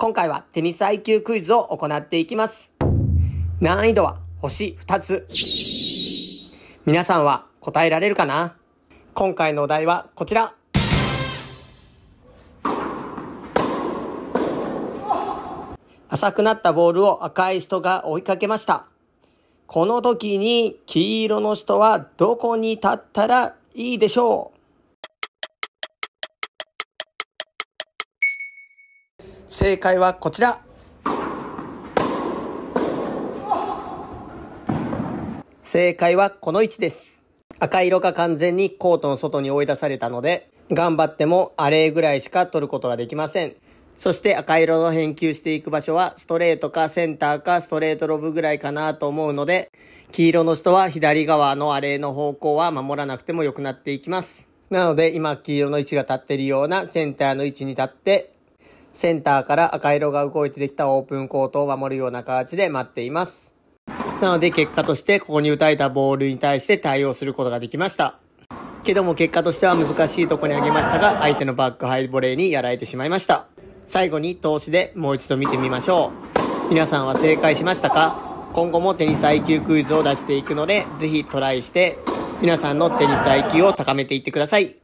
今回はテニス IQ クイズを行っていきます。難易度は星2つ。皆さんは答えられるかな今回のお題はこちら。浅くなったボールを赤い人が追いかけました。この時に黄色の人はどこに立ったらいいでしょう正解はこちら正解はこの位置です赤色が完全にコートの外に追い出されたので頑張ってもアレーぐらいしか取ることができませんそして赤色の返球していく場所はストレートかセンターかストレートロブぐらいかなと思うので黄色の人は左側のアレイの方向は守らなくても良くなっていきますなので今黄色の位置が立ってるようなセンターの位置に立ってセンターから赤色が動いてできたオープンコートを守るような形で待っています。なので結果としてここに打たれたボールに対して対応することができました。けども結果としては難しいとこにあげましたが、相手のバックハイボレーにやられてしまいました。最後に投資でもう一度見てみましょう。皆さんは正解しましたか今後もテニス IQ クイズを出していくので、ぜひトライして、皆さんのテニス IQ を高めていってください。